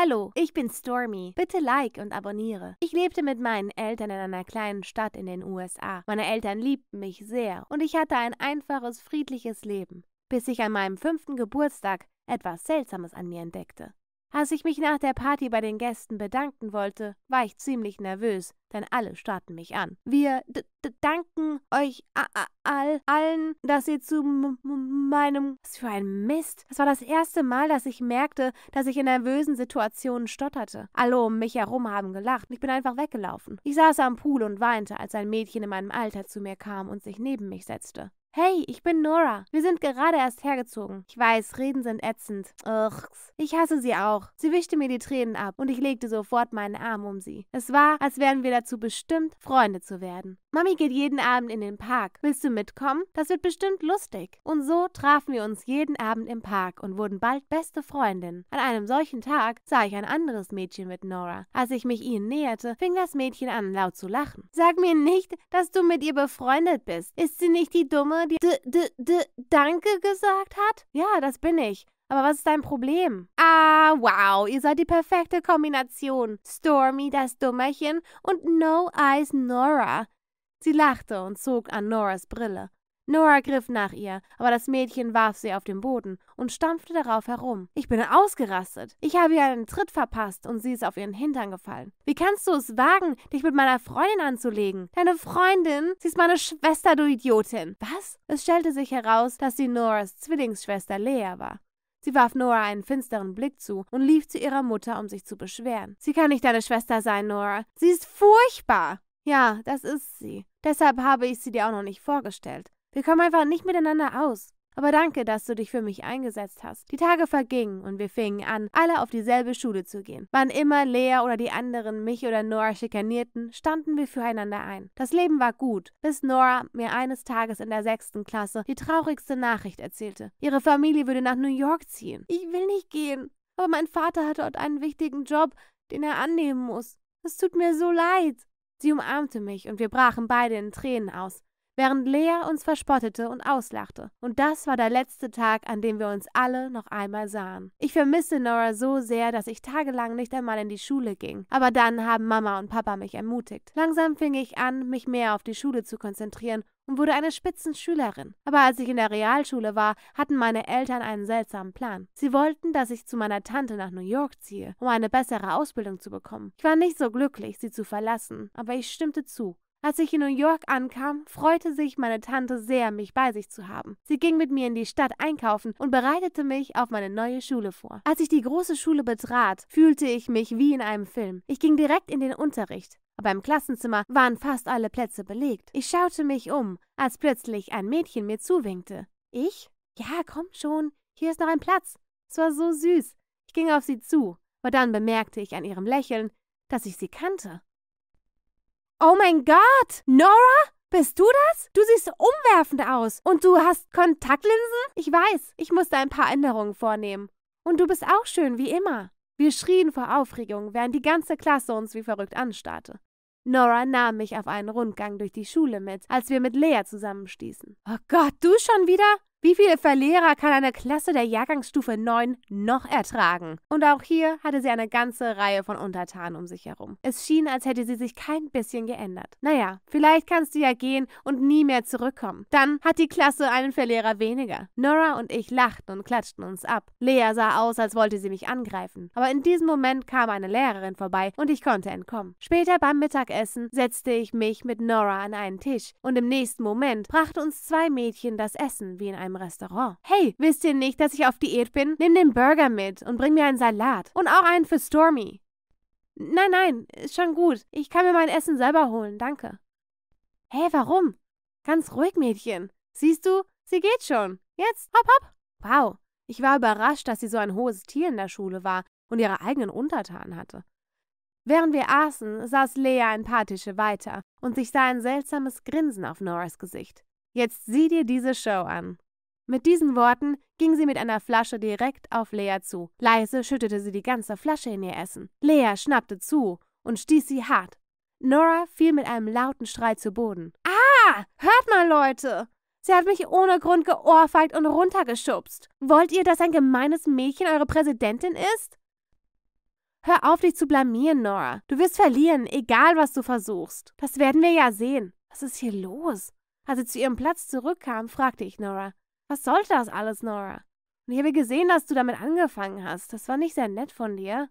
Hallo, ich bin Stormy. Bitte like und abonniere. Ich lebte mit meinen Eltern in einer kleinen Stadt in den USA. Meine Eltern liebten mich sehr und ich hatte ein einfaches, friedliches Leben, bis ich an meinem fünften Geburtstag etwas Seltsames an mir entdeckte. Als ich mich nach der Party bei den Gästen bedanken wollte, war ich ziemlich nervös, denn alle starrten mich an. Wir d d danken euch all allen, dass ihr zu meinem Was für ein Mist. Es war das erste Mal, dass ich merkte, dass ich in nervösen Situationen stotterte. Alle um mich herum haben gelacht und ich bin einfach weggelaufen. Ich saß am Pool und weinte, als ein Mädchen in meinem Alter zu mir kam und sich neben mich setzte. Hey, ich bin Nora. Wir sind gerade erst hergezogen. Ich weiß, Reden sind ätzend. Urchs. Ich hasse sie auch. Sie wischte mir die Tränen ab und ich legte sofort meinen Arm um sie. Es war, als wären wir dazu bestimmt, Freunde zu werden. Mami geht jeden Abend in den Park. Willst du mitkommen? Das wird bestimmt lustig. Und so trafen wir uns jeden Abend im Park und wurden bald beste Freundinnen. An einem solchen Tag sah ich ein anderes Mädchen mit Nora. Als ich mich ihnen näherte, fing das Mädchen an, laut zu lachen. Sag mir nicht, dass du mit ihr befreundet bist. Ist sie nicht die Dumme, die d d d Danke gesagt hat? Ja, das bin ich. Aber was ist dein Problem? Ah, wow, ihr seid die perfekte Kombination. Stormy, das Dummerchen, und No Eyes Nora. Sie lachte und zog an Noras Brille. Nora griff nach ihr, aber das Mädchen warf sie auf den Boden und stampfte darauf herum. Ich bin ausgerastet. Ich habe ihr einen Tritt verpasst und sie ist auf ihren Hintern gefallen. Wie kannst du es wagen, dich mit meiner Freundin anzulegen? Deine Freundin? Sie ist meine Schwester, du Idiotin. Was? Es stellte sich heraus, dass sie Noras Zwillingsschwester Lea war. Sie warf Nora einen finsteren Blick zu und lief zu ihrer Mutter, um sich zu beschweren. Sie kann nicht deine Schwester sein, Nora. Sie ist furchtbar. Ja, das ist sie. Deshalb habe ich sie dir auch noch nicht vorgestellt. Wir kommen einfach nicht miteinander aus. Aber danke, dass du dich für mich eingesetzt hast. Die Tage vergingen und wir fingen an, alle auf dieselbe Schule zu gehen. Wann immer Lea oder die anderen mich oder Nora schikanierten, standen wir füreinander ein. Das Leben war gut, bis Nora mir eines Tages in der sechsten Klasse die traurigste Nachricht erzählte. Ihre Familie würde nach New York ziehen. Ich will nicht gehen. Aber mein Vater hat dort einen wichtigen Job, den er annehmen muss. Es tut mir so leid. Sie umarmte mich und wir brachen beide in Tränen aus, während Lea uns verspottete und auslachte. Und das war der letzte Tag, an dem wir uns alle noch einmal sahen. Ich vermisse Nora so sehr, dass ich tagelang nicht einmal in die Schule ging. Aber dann haben Mama und Papa mich ermutigt. Langsam fing ich an, mich mehr auf die Schule zu konzentrieren und wurde eine Spitzenschülerin. Aber als ich in der Realschule war, hatten meine Eltern einen seltsamen Plan. Sie wollten, dass ich zu meiner Tante nach New York ziehe, um eine bessere Ausbildung zu bekommen. Ich war nicht so glücklich, sie zu verlassen, aber ich stimmte zu. Als ich in New York ankam, freute sich meine Tante sehr, mich bei sich zu haben. Sie ging mit mir in die Stadt einkaufen und bereitete mich auf meine neue Schule vor. Als ich die große Schule betrat, fühlte ich mich wie in einem Film. Ich ging direkt in den Unterricht aber im Klassenzimmer waren fast alle Plätze belegt. Ich schaute mich um, als plötzlich ein Mädchen mir zuwinkte. Ich? Ja, komm schon, hier ist noch ein Platz. Es war so süß. Ich ging auf sie zu, aber dann bemerkte ich an ihrem Lächeln, dass ich sie kannte. Oh mein Gott! Nora? Bist du das? Du siehst umwerfend aus und du hast Kontaktlinsen? Ich weiß, ich musste ein paar Änderungen vornehmen. Und du bist auch schön wie immer. Wir schrien vor Aufregung, während die ganze Klasse uns wie verrückt anstarrte. Nora nahm mich auf einen Rundgang durch die Schule mit, als wir mit Lea zusammenstießen. Oh Gott, du schon wieder? Wie viele Verlierer kann eine Klasse der Jahrgangsstufe 9 noch ertragen? Und auch hier hatte sie eine ganze Reihe von Untertanen um sich herum. Es schien, als hätte sie sich kein bisschen geändert. Naja, vielleicht kannst du ja gehen und nie mehr zurückkommen. Dann hat die Klasse einen Verlierer weniger. Nora und ich lachten und klatschten uns ab. Lea sah aus, als wollte sie mich angreifen. Aber in diesem Moment kam eine Lehrerin vorbei und ich konnte entkommen. Später beim Mittagessen setzte ich mich mit Nora an einen Tisch und im nächsten Moment brachten uns zwei Mädchen das Essen wie in einem einem Restaurant. Hey, wisst ihr nicht, dass ich auf Diät bin? Nimm den Burger mit und bring mir einen Salat. Und auch einen für Stormy. Nein, nein, ist schon gut. Ich kann mir mein Essen selber holen, danke. Hey, warum? Ganz ruhig, Mädchen. Siehst du, sie geht schon. Jetzt, hopp, hopp. Wow, ich war überrascht, dass sie so ein hohes Tier in der Schule war und ihre eigenen Untertanen hatte. Während wir aßen, saß Lea ein paar Tische weiter und sich sah ein seltsames Grinsen auf Noras Gesicht. Jetzt sieh dir diese Show an. Mit diesen Worten ging sie mit einer Flasche direkt auf Lea zu. Leise schüttete sie die ganze Flasche in ihr Essen. Lea schnappte zu und stieß sie hart. Nora fiel mit einem lauten Schrei zu Boden. Ah! Hört mal, Leute! Sie hat mich ohne Grund geohrfeigt und runtergeschubst. Wollt ihr, dass ein gemeines Mädchen eure Präsidentin ist? Hör auf, dich zu blamieren, Nora. Du wirst verlieren, egal was du versuchst. Das werden wir ja sehen. Was ist hier los? Als sie zu ihrem Platz zurückkam, fragte ich Nora. Was sollte das alles, Nora? Und ich habe gesehen, dass du damit angefangen hast. Das war nicht sehr nett von dir.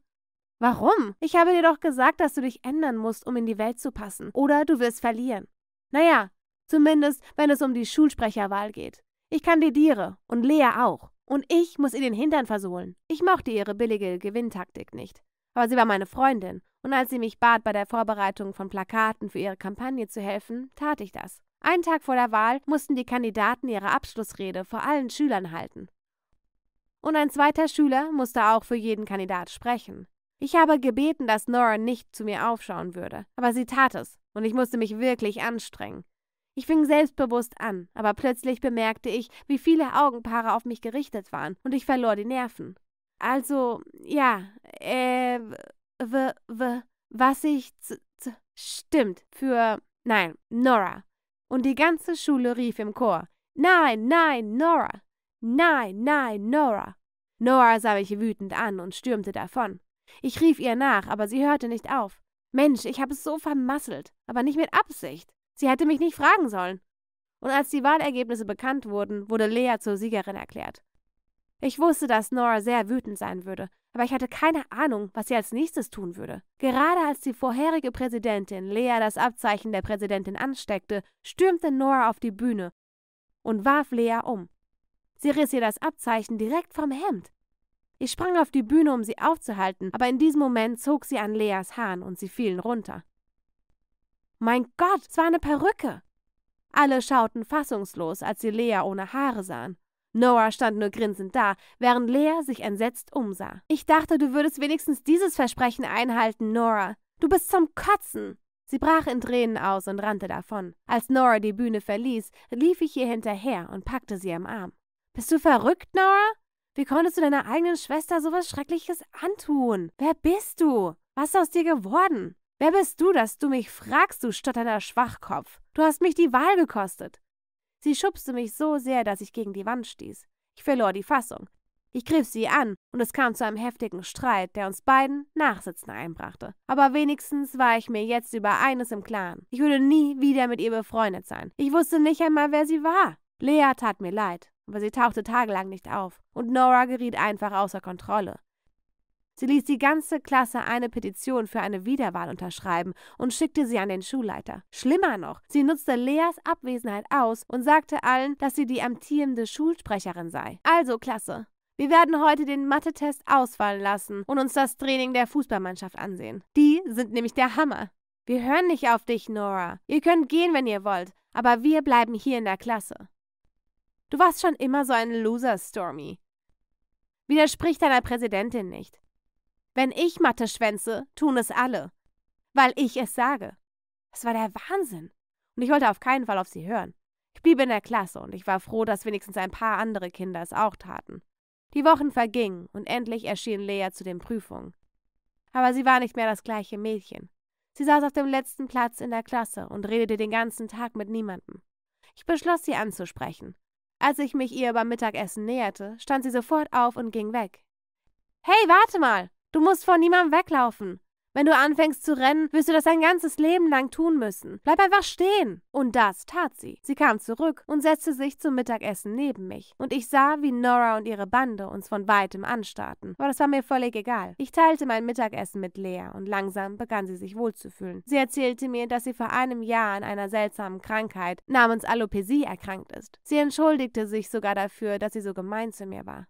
Warum? Ich habe dir doch gesagt, dass du dich ändern musst, um in die Welt zu passen. Oder du wirst verlieren. Naja, zumindest wenn es um die Schulsprecherwahl geht. Ich kandidiere und Lea auch. Und ich muss ihr den Hintern versohlen. Ich mochte ihre billige Gewinntaktik nicht. Aber sie war meine Freundin. Und als sie mich bat, bei der Vorbereitung von Plakaten für ihre Kampagne zu helfen, tat ich das. Einen Tag vor der Wahl mussten die Kandidaten ihre Abschlussrede vor allen Schülern halten. Und ein zweiter Schüler musste auch für jeden Kandidat sprechen. Ich habe gebeten, dass Nora nicht zu mir aufschauen würde, aber sie tat es, und ich musste mich wirklich anstrengen. Ich fing selbstbewusst an, aber plötzlich bemerkte ich, wie viele Augenpaare auf mich gerichtet waren, und ich verlor die Nerven. Also, ja, äh, w, w, was ich z, z, stimmt, für, nein, Nora und die ganze Schule rief im Chor Nein, nein, Nora. Nein, nein, Nora. Nora sah mich wütend an und stürmte davon. Ich rief ihr nach, aber sie hörte nicht auf. Mensch, ich habe es so vermasselt, aber nicht mit Absicht. Sie hätte mich nicht fragen sollen. Und als die Wahlergebnisse bekannt wurden, wurde Lea zur Siegerin erklärt. Ich wusste, dass Nora sehr wütend sein würde, aber ich hatte keine Ahnung, was sie als nächstes tun würde. Gerade als die vorherige Präsidentin Lea das Abzeichen der Präsidentin ansteckte, stürmte Nora auf die Bühne und warf Lea um. Sie riss ihr das Abzeichen direkt vom Hemd. Ich sprang auf die Bühne, um sie aufzuhalten, aber in diesem Moment zog sie an Leas Haaren und sie fielen runter. Mein Gott, es war eine Perücke! Alle schauten fassungslos, als sie Lea ohne Haare sahen. Nora stand nur grinsend da, während Lea sich entsetzt umsah. Ich dachte, du würdest wenigstens dieses Versprechen einhalten, Nora. Du bist zum Kotzen. Sie brach in Tränen aus und rannte davon. Als Nora die Bühne verließ, lief ich ihr hinterher und packte sie am Arm. Bist du verrückt, Nora? Wie konntest du deiner eigenen Schwester so was Schreckliches antun? Wer bist du? Was ist aus dir geworden? Wer bist du, dass du mich fragst, du stotternder Schwachkopf? Du hast mich die Wahl gekostet. Sie schubste mich so sehr, dass ich gegen die Wand stieß. Ich verlor die Fassung. Ich griff sie an und es kam zu einem heftigen Streit, der uns beiden Nachsitzen einbrachte. Aber wenigstens war ich mir jetzt über eines im Klaren. Ich würde nie wieder mit ihr befreundet sein. Ich wusste nicht einmal, wer sie war. Lea tat mir leid, aber sie tauchte tagelang nicht auf und Nora geriet einfach außer Kontrolle. Sie ließ die ganze Klasse eine Petition für eine Wiederwahl unterschreiben und schickte sie an den Schulleiter. Schlimmer noch, sie nutzte Leas Abwesenheit aus und sagte allen, dass sie die amtierende Schulsprecherin sei. Also, Klasse, wir werden heute den Mathe-Test ausfallen lassen und uns das Training der Fußballmannschaft ansehen. Die sind nämlich der Hammer. Wir hören nicht auf dich, Nora. Ihr könnt gehen, wenn ihr wollt, aber wir bleiben hier in der Klasse. Du warst schon immer so ein Loser, Stormy. Widersprich deiner Präsidentin nicht. Wenn ich Mathe schwänze, tun es alle, weil ich es sage. Das war der Wahnsinn. Und ich wollte auf keinen Fall auf sie hören. Ich blieb in der Klasse und ich war froh, dass wenigstens ein paar andere Kinder es auch taten. Die Wochen vergingen und endlich erschien Lea zu den Prüfungen. Aber sie war nicht mehr das gleiche Mädchen. Sie saß auf dem letzten Platz in der Klasse und redete den ganzen Tag mit niemandem. Ich beschloss, sie anzusprechen. Als ich mich ihr beim Mittagessen näherte, stand sie sofort auf und ging weg. Hey, warte mal! Du musst vor niemandem weglaufen. Wenn du anfängst zu rennen, wirst du das dein ganzes Leben lang tun müssen. Bleib einfach stehen. Und das tat sie. Sie kam zurück und setzte sich zum Mittagessen neben mich. Und ich sah, wie Nora und ihre Bande uns von weitem anstarrten. Aber das war mir völlig egal. Ich teilte mein Mittagessen mit Lea und langsam begann sie sich wohlzufühlen. Sie erzählte mir, dass sie vor einem Jahr an einer seltsamen Krankheit namens Alopecie erkrankt ist. Sie entschuldigte sich sogar dafür, dass sie so gemein zu mir war.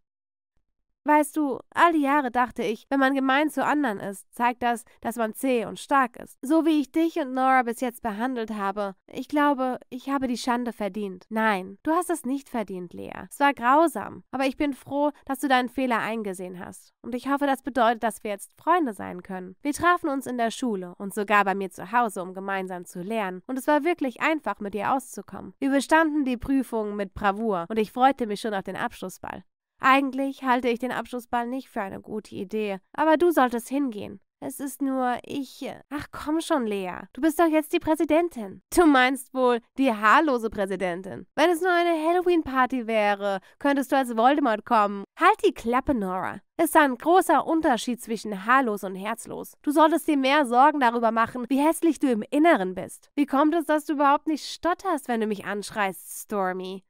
Weißt du, all die Jahre dachte ich, wenn man gemein zu anderen ist, zeigt das, dass man zäh und stark ist. So wie ich dich und Nora bis jetzt behandelt habe, ich glaube, ich habe die Schande verdient. Nein, du hast es nicht verdient, Lea. Es war grausam, aber ich bin froh, dass du deinen Fehler eingesehen hast. Und ich hoffe, das bedeutet, dass wir jetzt Freunde sein können. Wir trafen uns in der Schule und sogar bei mir zu Hause, um gemeinsam zu lernen. Und es war wirklich einfach, mit dir auszukommen. Wir bestanden die Prüfungen mit Bravour und ich freute mich schon auf den Abschlussball. Eigentlich halte ich den Abschlussball nicht für eine gute Idee, aber du solltest hingehen. Es ist nur ich. Ach komm schon, Lea. Du bist doch jetzt die Präsidentin. Du meinst wohl die haarlose Präsidentin. Wenn es nur eine Halloween-Party wäre, könntest du als Voldemort kommen. Halt die Klappe, Nora. Es ist ein großer Unterschied zwischen haarlos und herzlos. Du solltest dir mehr Sorgen darüber machen, wie hässlich du im Inneren bist. Wie kommt es, dass du überhaupt nicht stotterst, wenn du mich anschreist, Stormy?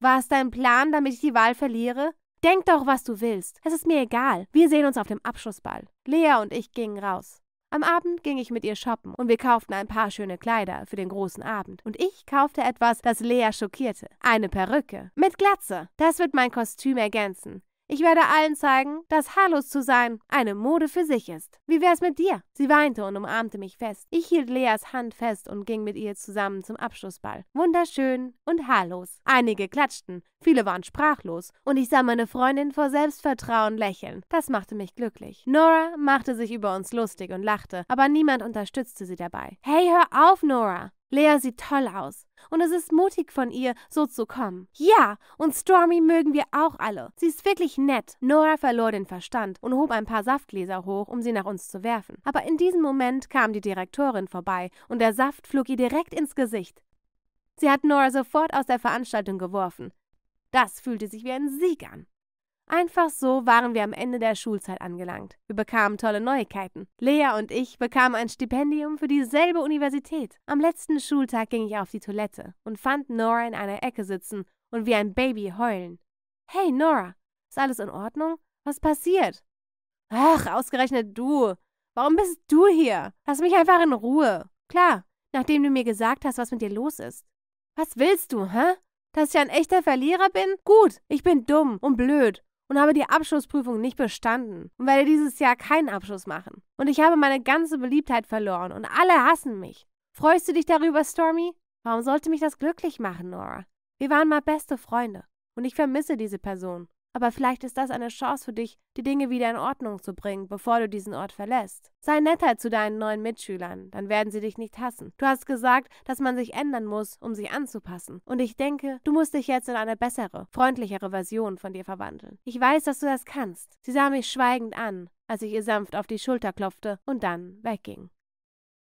War es dein Plan, damit ich die Wahl verliere? Denk doch, was du willst. Es ist mir egal. Wir sehen uns auf dem Abschlussball. Lea und ich gingen raus. Am Abend ging ich mit ihr shoppen und wir kauften ein paar schöne Kleider für den großen Abend. Und ich kaufte etwas, das Lea schockierte. Eine Perücke. Mit Glatze. Das wird mein Kostüm ergänzen. Ich werde allen zeigen, dass haarlos zu sein eine Mode für sich ist. Wie wär's mit dir? Sie weinte und umarmte mich fest. Ich hielt Leas Hand fest und ging mit ihr zusammen zum Abschlussball. Wunderschön und haarlos. Einige klatschten, viele waren sprachlos und ich sah meine Freundin vor Selbstvertrauen lächeln. Das machte mich glücklich. Nora machte sich über uns lustig und lachte, aber niemand unterstützte sie dabei. Hey, hör auf, Nora! Lea sieht toll aus. Und es ist mutig von ihr, so zu kommen. Ja, und Stormy mögen wir auch alle. Sie ist wirklich nett. Nora verlor den Verstand und hob ein paar Saftgläser hoch, um sie nach uns zu werfen. Aber in diesem Moment kam die Direktorin vorbei und der Saft flog ihr direkt ins Gesicht. Sie hat Nora sofort aus der Veranstaltung geworfen. Das fühlte sich wie ein Sieg an. Einfach so waren wir am Ende der Schulzeit angelangt. Wir bekamen tolle Neuigkeiten. Lea und ich bekamen ein Stipendium für dieselbe Universität. Am letzten Schultag ging ich auf die Toilette und fand Nora in einer Ecke sitzen und wie ein Baby heulen. Hey Nora, ist alles in Ordnung? Was passiert? Ach, ausgerechnet du. Warum bist du hier? Lass mich einfach in Ruhe. Klar, nachdem du mir gesagt hast, was mit dir los ist. Was willst du, hä? Dass ich ein echter Verlierer bin? Gut, ich bin dumm und blöd und habe die Abschlussprüfung nicht bestanden und werde dieses Jahr keinen Abschluss machen. Und ich habe meine ganze Beliebtheit verloren und alle hassen mich. Freust du dich darüber, Stormy? Warum sollte mich das glücklich machen, Nora? Wir waren mal beste Freunde und ich vermisse diese Person. Aber vielleicht ist das eine Chance für dich, die Dinge wieder in Ordnung zu bringen, bevor du diesen Ort verlässt. Sei netter zu deinen neuen Mitschülern, dann werden sie dich nicht hassen. Du hast gesagt, dass man sich ändern muss, um sich anzupassen. Und ich denke, du musst dich jetzt in eine bessere, freundlichere Version von dir verwandeln. Ich weiß, dass du das kannst. Sie sah mich schweigend an, als ich ihr sanft auf die Schulter klopfte und dann wegging.